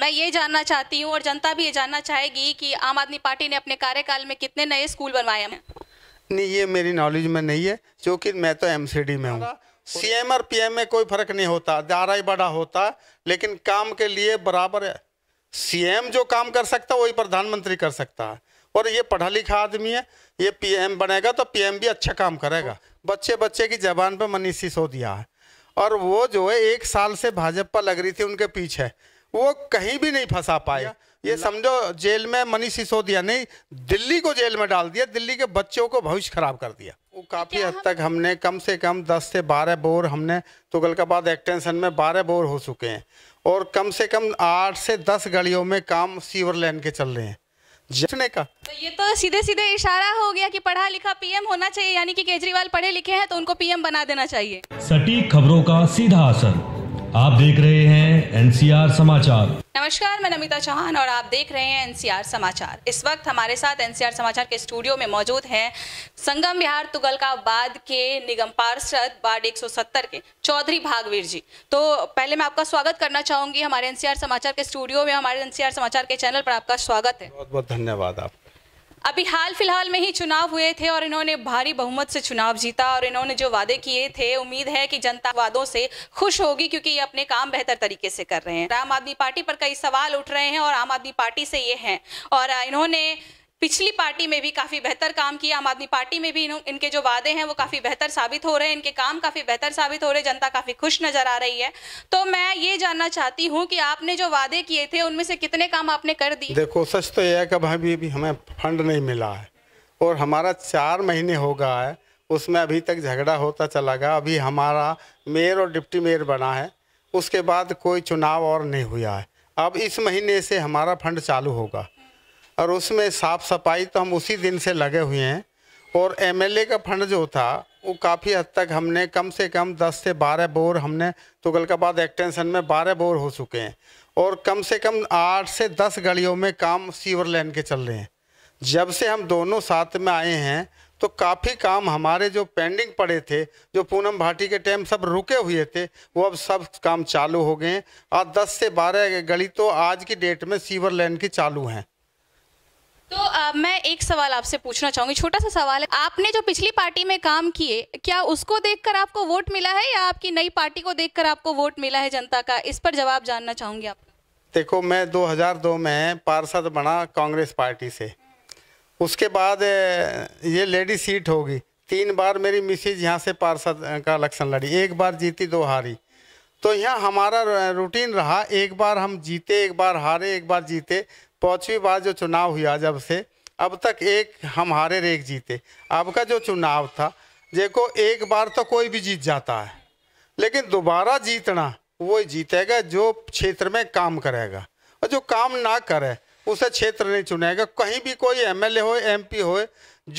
मैं ये जानना चाहती हूँ और जनता भी ये जानना चाहेगी कि आम आदमी पार्टी ने अपने कार्यकाल में कितने नए स्कूल बनवाए हैं नहीं ये मेरी नॉलेज में नहीं है क्योंकि मैं तो एम में हूँ सी और पी में कोई फर्क नहीं होता दारा ही बड़ा होता लेकिन काम के लिए बराबर है सीएम जो काम कर सकता वही प्रधानमंत्री कर सकता है और ये पढ़ा लिखा आदमी है ये पीएम बनेगा तो पीएम भी अच्छा काम करेगा बच्चे बच्चे की जबान पर सो दिया है और वो जो है एक साल से भाजपा लग रही थी उनके पीछे वो कहीं भी नहीं फंसा पाए ये समझो जेल में मनीष सिसोदिया नहीं दिल्ली को जेल में डाल दिया दिल्ली के बच्चों को भविष्य खराब कर दिया वो काफ़ी हद तक हमने कम से कम 10 से 12 बोर हमने तुगलकाबाद एक्सटेंशन में 12 बोर हो चुके हैं और कम से कम 8 से 10 गलियों में काम सीवर लेन के चल रहे हैं जितने का तो ये तो सीधे सीधे इशारा हो गया कि पढ़ा लिखा पीएम होना चाहिए यानी कि केजरीवाल पढ़े लिखे हैं तो उनको पीएम बना देना चाहिए सटीक खबरों का सीधा असर आप देख रहे हैं एनसीआर समाचार नमस्कार मैं नमिता चौहान और आप देख रहे हैं एनसीआर समाचार इस वक्त हमारे साथ एनसीआर समाचार के स्टूडियो में मौजूद हैं संगम विहार तुगलकाबाद के निगम पार्षद वार्ड 170 के चौधरी भागवीर जी तो पहले मैं आपका स्वागत करना चाहूंगी हमारे एनसीआर समाचार के स्टूडियो में हमारे एनसीआर समाचार के चैनल पर आपका स्वागत है बहुत बहुत धन्यवाद आप अभी हाल फिलहाल में ही चुनाव हुए थे और इन्होंने भारी बहुमत से चुनाव जीता और इन्होंने जो वादे किए थे उम्मीद है कि जनता वादों से खुश होगी क्योंकि ये अपने काम बेहतर तरीके से कर रहे हैं आम आदमी पार्टी पर कई सवाल उठ रहे हैं और आम आदमी पार्टी से ये हैं और इन्होंने पिछली पार्टी में भी काफ़ी बेहतर काम किया आम आदमी पार्टी में भी इनके जो वादे हैं वो काफ़ी बेहतर साबित हो रहे हैं इनके काम काफ़ी बेहतर साबित हो रहे हैं जनता काफ़ी खुश नज़र आ रही है तो मैं ये जानना चाहती हूँ कि आपने जो वादे किए थे उनमें से कितने काम आपने कर दिए देखो सच तो यह है कि अभी भी हमें फंड नहीं मिला है और हमारा चार महीने हो गया है उसमें अभी तक झगड़ा होता चला गया अभी हमारा मेयर और डिप्टी मेयर बना है उसके बाद कोई चुनाव और नहीं हुआ है अब इस महीने से हमारा फंड चालू होगा और उसमें साफ सफाई तो हम उसी दिन से लगे हुए हैं और एमएलए का फंड जो था वो काफ़ी हद तक हमने कम से कम 10 से 12 बोर हमने तुगलकाबाद तो एक्सटेंशन में 12 बोर हो चुके हैं और कम से कम 8 से 10 गलियों में काम सीवर लाइन के चल रहे हैं जब से हम दोनों साथ में आए हैं तो काफ़ी काम हमारे जो पेंडिंग पड़े थे जो पूनम भाटी के टाइम सब रुके हुए थे वो अब सब काम चालू हो गए और 10 से 12 गली तो आज की डेट में सीवर लाइन की चालू हैं तो आ, मैं एक सवाल आपसे पूछना चाहूंगी छोटा सा सवाल है आपने जो पिछली पार्टी में काम किए क्या उसको देखकर आपको वोट मिला है या आपकी नई पार्टी को देखकर आपको वोट मिला है जनता का इस पर जवाब जानना चाहूंगी आप देखो मैं 2002 में पार्षद बना कांग्रेस पार्टी से उसके बाद ये लेडी सीट होगी तीन बार मेरी मिसिज यहाँ से पार्षद का इलेक्शन लड़ी एक बार जीती दो हारी तो यहाँ हमारा रूटीन रहा एक बार हम जीते एक बार हारे एक बार जीते पाँचवीं बार जो चुनाव हुआ जब से अब तक एक हम हारे एक जीते अब का जो चुनाव था देखो एक बार तो कोई भी जीत जाता है लेकिन दोबारा जीतना वो जीतेगा जो क्षेत्र में काम करेगा और जो काम ना करे उसे क्षेत्र नहीं चुनेगा कहीं भी कोई एमएलए हो एमपी हो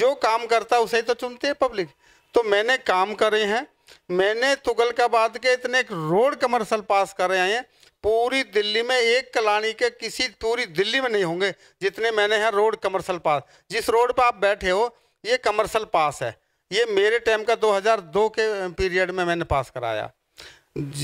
जो काम करता है उसे तो चुनते हैं पब्लिक तो मैंने काम करे हैं मैंने तुगलकाबाद के इतने एक रोड कमर्शल पास कर रहे हैं पूरी दिल्ली में एक कलानी के किसी पूरी दिल्ली में नहीं होंगे जितने मैंने यहाँ रोड कमर्शल पास जिस रोड पर आप बैठे हो ये कमर्शल पास है ये मेरे टाइम का 2002 के पीरियड में मैंने पास कराया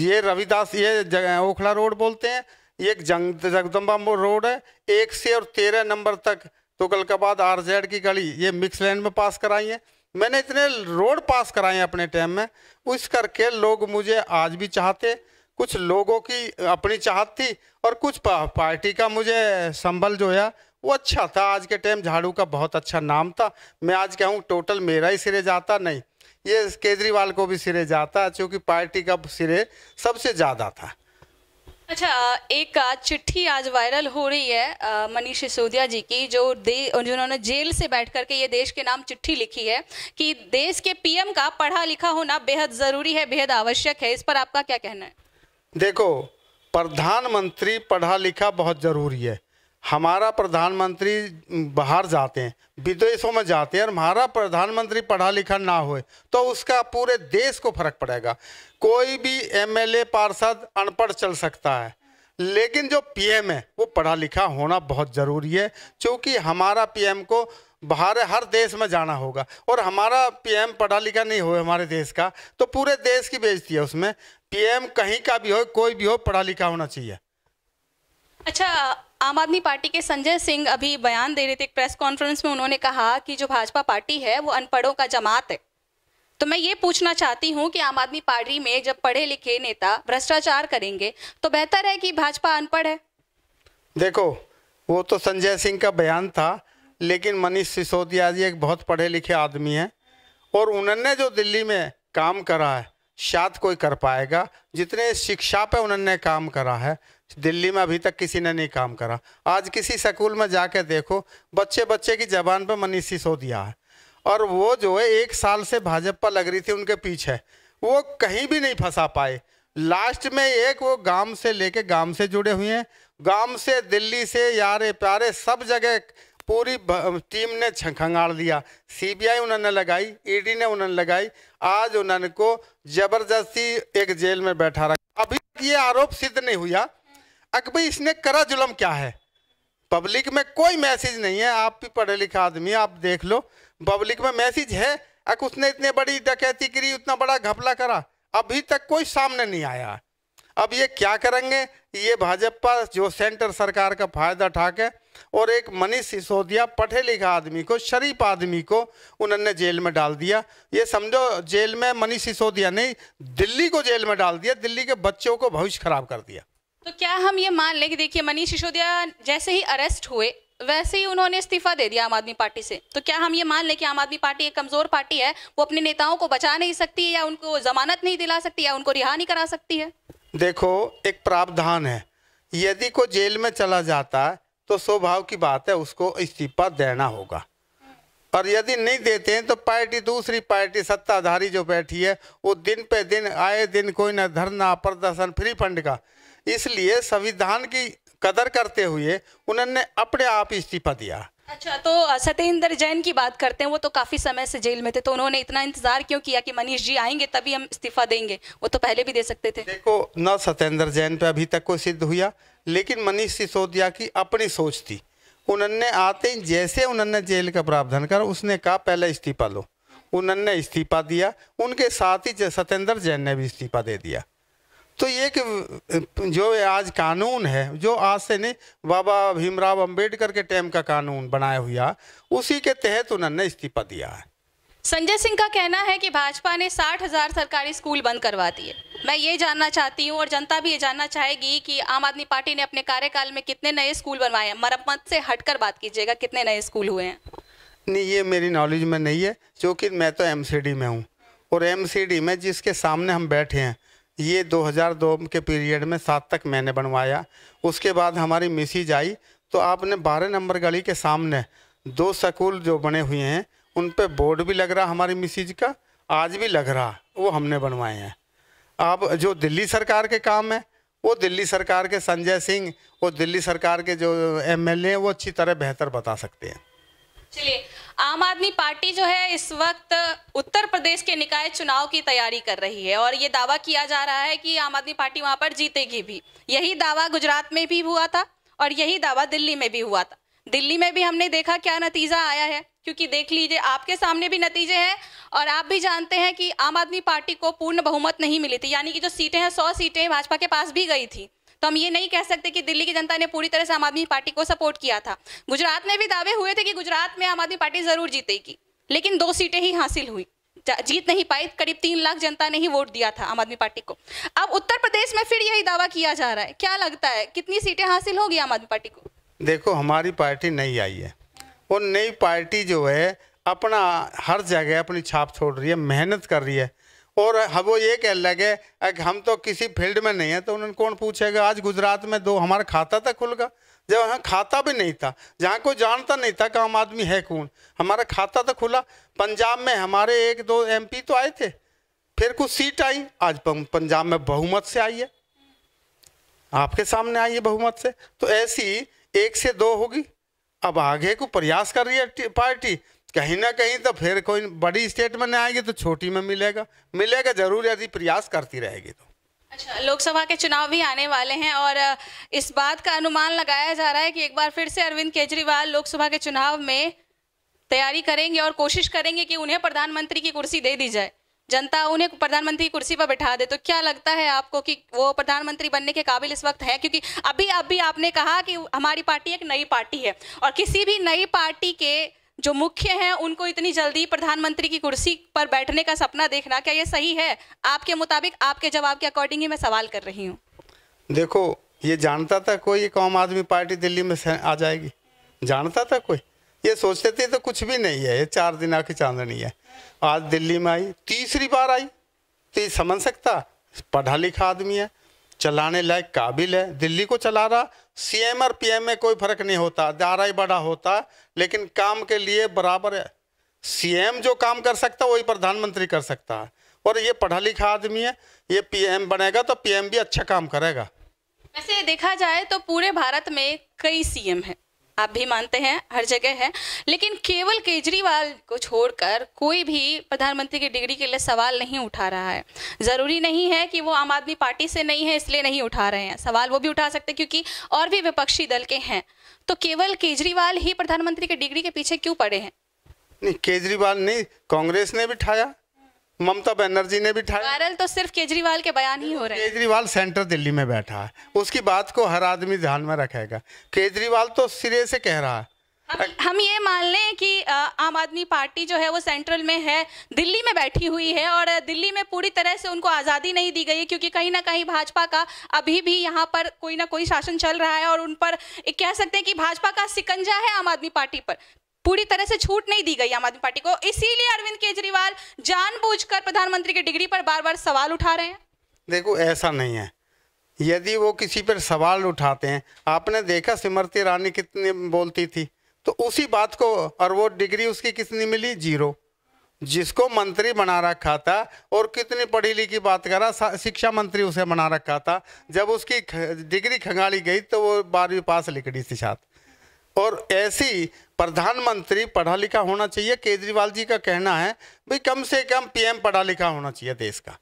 ये रविदास ये जगह ओखला रोड बोलते हैं ये एक जंग जगदम्बा रोड है एक से और तेरह नंबर तक तुगलकाबाद आर की गली ये मिक्स लैंड में पास कराई है मैंने इतने रोड पास कराए अपने टाइम में उस करके लोग मुझे आज भी चाहते कुछ लोगों की अपनी चाहत थी और कुछ पार्टी का मुझे संबल जो है वो अच्छा था आज के टाइम झाड़ू का बहुत अच्छा नाम था मैं आज कहूँ टोटल मेरा ही सिरे जाता नहीं ये केजरीवाल को भी सिरे जाता क्योंकि पार्टी का सिरे सबसे ज़्यादा था अच्छा एक चिट्ठी आज वायरल हो रही है मनीष सिसोदिया जी की जो जिन्होंने जेल से बैठ करके ये देश के नाम चिट्ठी लिखी है कि देश के पीएम का पढ़ा लिखा होना बेहद ज़रूरी है बेहद आवश्यक है इस पर आपका क्या कहना है देखो प्रधानमंत्री पढ़ा लिखा बहुत ज़रूरी है हमारा प्रधानमंत्री बाहर जाते हैं विदेशों में जाते हैं और हमारा प्रधानमंत्री पढ़ा लिखा ना हो तो उसका पूरे देश को फर्क पड़ेगा कोई भी एमएलए पार्षद अनपढ़ चल सकता है लेकिन जो पीएम है वो पढ़ा लिखा होना बहुत ज़रूरी है क्योंकि हमारा पीएम को बाहर हर देश में जाना होगा और हमारा पीएम पढ़ा लिखा नहीं हो हमारे देश का तो पूरे देश की बेचती है उसमें पीएम कहीं का भी हो कोई भी हो पढ़ा लिखा होना चाहिए अच्छा आम आदमी पार्टी के संजय सिंह अभी बयान दे रहे थे एक प्रेस कॉन्फ्रेंस में उन्होंने कहा कि जो भाजपा पार्टी है वो अनपढ़ों का जमात है तो मैं ये पूछना चाहती हूँ कि आम आदमी पार्टी में जब पढ़े लिखे नेता भ्रष्टाचार करेंगे तो बेहतर है कि भाजपा अनपढ़ है देखो वो तो संजय सिंह का बयान था लेकिन मनीष सिसोदिया जी एक बहुत पढ़े लिखे आदमी हैं और उन्होंने जो दिल्ली में काम करा है शायद कोई कर पाएगा जितने शिक्षा पे उन्होंने काम करा है दिल्ली में अभी तक किसी ने नहीं काम करा आज किसी स्कूल में जाके देखो बच्चे बच्चे की जबान पे सो दिया है और वो जो है एक साल से भाजपा लग रही थी उनके पीछे वो कहीं भी नहीं फंसा पाए लास्ट में एक वो गांव से लेके गांव से जुड़े हुए हैं गांव से दिल्ली से यारे प्यारे सब जगह पूरी टीम ने खंगाड़ दिया सीबीआई उन्होंने लगाई ईडी ने उन्होंने लगाई आज उन्होंने को जबरदस्ती एक जेल में बैठा रखा अभी ये आरोप सिद्ध नहीं हुआ अकबर इसने करा जुलम क्या है पब्लिक में कोई मैसेज नहीं है आप भी पढ़े लिखा आदमी आप देख लो पब्लिक में मैसेज है अक उसने इतनी बड़ी डकैती करी उतना बड़ा घपला करा अभी तक कोई सामने नहीं आया अब ये क्या करेंगे ये भाजपा जो सेंटर सरकार का फायदा उठा के और एक मनीष सिसोदिया पढ़े लिखा आदमी को शरीफ आदमी को उन्होंने जेल में डाल दिया ये समझो जेल में मनीष सिसोदिया नहीं दिल्ली को जेल में डाल दिया दिल्ली के बच्चों को भविष्य खराब कर दिया तो क्या हम ये मान लें कि देखिए मनीष सिसोदिया जैसे ही अरेस्ट हुए वैसे ही उन्होंने इस्तीफा दे दिया आम आदमी पार्टी से तो क्या हम ये मान लें कि आम आदमी पार्टी एक कमजोर पार्टी है वो अपने नेताओं को बचा नहीं सकती या उनको जमानत नहीं दिला सकती या उनको रिहा नहीं करा सकती है देखो एक प्रावधान है यदि को जेल में चला जाता है तो स्वभाव की बात है उसको इस्तीफा देना होगा और यदि नहीं देते हैं तो पार्टी दूसरी पार्टी सत्ताधारी जो बैठी है वो दिन पे दिन आए दिन कोई ना धरना प्रदर्शन फ्री फंड का इसलिए संविधान की कदर करते हुए उन्होंने अपने आप इस्तीफा दिया अच्छा तो सत्येंद्र जैन की बात करते हैं वो तो काफी समय से जेल में थे तो उन्होंने इतना इंतजार क्यों किया कि मनीष जी आएंगे तभी हम इस्तीफा देंगे वो तो पहले भी दे सकते थे देखो न सत्येंद्र जैन पे अभी तक कोई सिद्ध हुआ लेकिन मनीष सिसोदिया की अपनी सोच थी उन्होंने आते ही जैसे उन्होंने जेल का प्रावधान कर उसने कहा पहले इस्तीफा लो उन्होंने इस्तीफा दिया उनके साथ ही सत्येंद्र जैन ने भी इस्तीफा दे दिया तो एक जो आज कानून है जो आज से नहीं बाबा भीमराव अंबेडकर के टाइम का कानून बनाया हुआ उसी के तहत उन्होंने इस्तीफा दिया है संजय सिंह का कहना है कि भाजपा ने साठ हजार सरकारी स्कूल बंद करवा दिए मैं ये जानना चाहती हूँ और जनता भी ये जानना चाहेगी कि आम आदमी पार्टी ने अपने कार्यकाल में कितने नए स्कूल बनवाए हैं मरम्मत से हटकर बात कीजिएगा कितने नए स्कूल हुए हैं नहीं ये मेरी नॉलेज में नहीं है क्योंकि मैं तो एम में हूँ और एम में जिसके सामने हम बैठे हैं ये 2002 के पीरियड में सात तक मैंने बनवाया उसके बाद हमारी मिसिज आई तो आपने बारह नंबर गली के सामने दो स्कूल जो बने हुए हैं उन पर बोर्ड भी लग रहा हमारी मिसिज का आज भी लग रहा वो हमने बनवाए हैं अब जो दिल्ली सरकार के काम है वो दिल्ली सरकार के संजय सिंह और दिल्ली सरकार के जो एमएलए हैं वो अच्छी तरह बेहतर बता सकते हैं चलिए आम आदमी पार्टी जो है इस वक्त उत्तर प्रदेश के निकाय चुनाव की तैयारी कर रही है और ये दावा किया जा रहा है कि आम आदमी पार्टी वहां पर जीतेगी भी यही दावा गुजरात में भी हुआ था और यही दावा दिल्ली में भी हुआ था दिल्ली में भी हमने देखा क्या नतीजा आया है क्योंकि देख लीजिए आपके सामने भी नतीजे हैं और आप भी जानते हैं कि आम आदमी पार्टी को पूर्ण बहुमत नहीं मिली थी यानी कि जो सीटें हैं सौ सीटें भाजपा के पास भी गई थी तो हम ये नहीं कह सकते कि दिल्ली की जनता ने पूरी तरह से आम आदमी पार्टी को सपोर्ट किया था गुजरात में भी दावे हुए थे कि गुजरात में आम आदमी पार्टी जरूर जीतेगी लेकिन दो सीटें ही हासिल हुई जीत नहीं पाई करीब तीन लाख जनता ने ही वोट दिया था आम आदमी पार्टी को अब उत्तर प्रदेश में फिर यही दावा किया जा रहा है क्या लगता है कितनी सीटें हासिल होगी आम आदमी पार्टी को देखो हमारी पार्टी नहीं आई है और नई पार्टी जो है अपना हर जगह अपनी छाप छोड़ रही है मेहनत कर रही है और वो ये कह लगे हम तो किसी फील्ड में नहीं है तो उन्होंने कौन पूछेगा आज गुजरात में दो हमारा खाता था खुल गया जब वहाँ खाता भी नहीं था जहाँ कोई जानता नहीं था कि हम आदमी है कौन हमारा खाता तो खुला पंजाब में हमारे एक दो एमपी तो आए थे फिर कुछ सीट आई आज पंजाब में बहुमत से आई है आपके सामने आई है बहुमत से तो ऐसी एक से दो होगी अब आगे को प्रयास कर रही है पार्टी कहीं ना कहीं तो फिर कोई बड़ी स्टेट में नहीं आएगी तो छोटी में मिलेगा मिलेगा जरूर यदि प्रयास करती रहेगी तो अच्छा लोकसभा के चुनाव भी आने वाले हैं और इस बात का अनुमान लगाया जा रहा है कि एक बार फिर से अरविंद केजरीवाल लोकसभा के चुनाव में तैयारी करेंगे और कोशिश करेंगे कि उन्हें प्रधानमंत्री की कुर्सी दे दी जाए जनता उन्हें प्रधानमंत्री की कुर्सी पर बैठा दे तो क्या लगता है आपको कि वो प्रधानमंत्री बनने के काबिल इस वक्त है क्योंकि अभी अभी आपने कहा कि हमारी पार्टी एक नई पार्टी है और किसी भी नई पार्टी के जो मुख्य हैं उनको इतनी जल्दी प्रधानमंत्री की कुर्सी पर बैठने का सपना देखना क्या ये सही है आपके मुताबिक आपके जवाब के अकॉर्डिंग ही मैं सवाल कर रही हूँ देखो ये जानता था कोई एक आम आदमी पार्टी दिल्ली में आ जाएगी जानता था कोई ये सोचते थे तो कुछ भी नहीं है ये चार दिन आके चांदनी है आज दिल्ली में आई तीसरी बार आई तो ये समझ सकता पढ़ा लिखा आदमी है चलाने लायक काबिल है दिल्ली को चला रहा सी एम और पी एम में कोई फ़र्क नहीं होता दारा ही बड़ा होता लेकिन काम के लिए बराबर है सी एम जो काम कर सकता वही प्रधानमंत्री कर सकता है और ये पढ़ा लिखा आदमी है ये पी एम बनेगा तो पी एम भी अच्छा काम करेगा वैसे देखा जाए तो पूरे भारत में कई सी एम हैं आप भी मानते हैं हर जगह है लेकिन केवल केजरीवाल को छोड़कर कोई भी प्रधानमंत्री की डिग्री के लिए सवाल नहीं उठा रहा है ज़रूरी नहीं है कि वो आम आदमी पार्टी से नहीं है इसलिए नहीं उठा रहे हैं सवाल वो भी उठा सकते हैं क्योंकि और भी विपक्षी दल के हैं तो केवल केजरीवाल ही प्रधानमंत्री की डिग्री के पीछे क्यों पड़े हैं नहीं केजरीवाल नहीं कांग्रेस ने भी उठाया ममता बनर्जी ने भी वायरल तो सिर्फ केजरीवाल के बयान ही हो रहे हैं केजरीवाल सेंटर दिल्ली में बैठा है उसकी बात को हर आदमी ध्यान में रखेगा केजरीवाल तो सिरे से कह रहा है हम, ये मान लें कि आम आदमी पार्टी जो है वो सेंट्रल में है दिल्ली में बैठी हुई है और दिल्ली में पूरी तरह से उनको आज़ादी नहीं दी गई है क्योंकि कहीं ना कहीं भाजपा का अभी भी यहाँ पर कोई ना कोई शासन चल रहा है और उन पर कह सकते हैं कि भाजपा का सिकंजा है आम आदमी पार्टी पर पूरी तरह से छूट नहीं दी गई आम आदमी पार्टी को इसीलिए अरविंद केजरीवाल जानबूझकर प्रधानमंत्री की डिग्री पर बार बार सवाल उठा रहे हैं देखो ऐसा नहीं है यदि वो किसी पर सवाल उठाते हैं आपने देखा स्मृति रानी कितनी बोलती थी तो उसी बात को और वो डिग्री उसकी कितनी मिली जीरो जिसको मंत्री बना रखा था और कितनी पढ़ी लिखी बात करा शिक्षा मंत्री उसे बना रखा था जब उसकी डिग्री खंगाली गई तो वो बारहवीं पास लिखड़ी थी छात्र और ऐसी प्रधानमंत्री पढ़ा लिखा होना चाहिए केजरीवाल जी का कहना है भाई कम से कम पीएम पढ़ा लिखा होना चाहिए देश का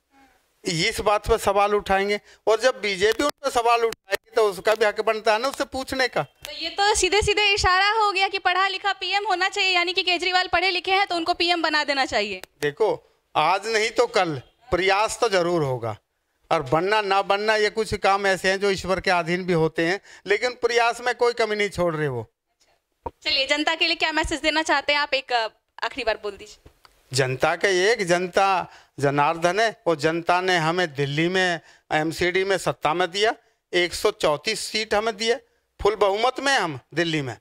इस बात पर सवाल उठाएंगे और जब बीजेपी उन पर सवाल उठाएगी तो उसका भी हक बनता है ना उससे पूछने का तो ये तो सीधे सीधे इशारा हो गया कि पढ़ा लिखा पीएम होना चाहिए यानी कि केजरीवाल पढ़े लिखे हैं तो उनको पीएम बना देना चाहिए देखो आज नहीं तो कल प्रयास तो जरूर होगा और बनना ना बनना ये कुछ काम ऐसे हैं जो ईश्वर के अधीन भी होते हैं लेकिन प्रयास में कोई कमी नहीं छोड़ रहे वो चलिए जनता के लिए क्या मैसेज देना चाहते हैं आप एक आखिरी बार बोल दीजिए जनता के एक जनता जनार्दन है और जनता ने हमें दिल्ली में एमसीडी में सत्ता में दिया 134 सीट हमें दिए फुल बहुमत में हम दिल्ली में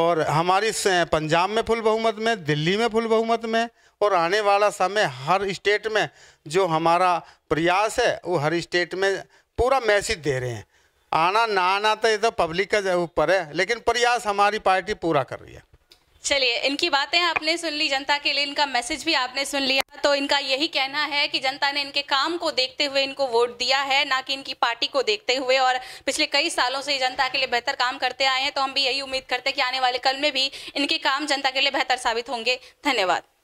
और हमारी पंजाब में फुल बहुमत में दिल्ली में फुल बहुमत में और आने वाला समय हर स्टेट में जो हमारा प्रयास है वो हर स्टेट में पूरा मैसेज दे रहे हैं आना ना आना तो ये तो पब्लिक का ऊपर है लेकिन प्रयास हमारी पार्टी पूरा कर रही है चलिए इनकी बातें आपने सुन ली जनता के लिए इनका मैसेज भी आपने सुन लिया तो इनका यही कहना है कि जनता ने इनके काम को देखते हुए इनको वोट दिया है ना कि इनकी पार्टी को देखते हुए और पिछले कई सालों से जनता के लिए बेहतर काम करते आए हैं तो हम भी यही उम्मीद करते हैं कि आने वाले कल में भी इनके काम जनता के लिए बेहतर साबित होंगे धन्यवाद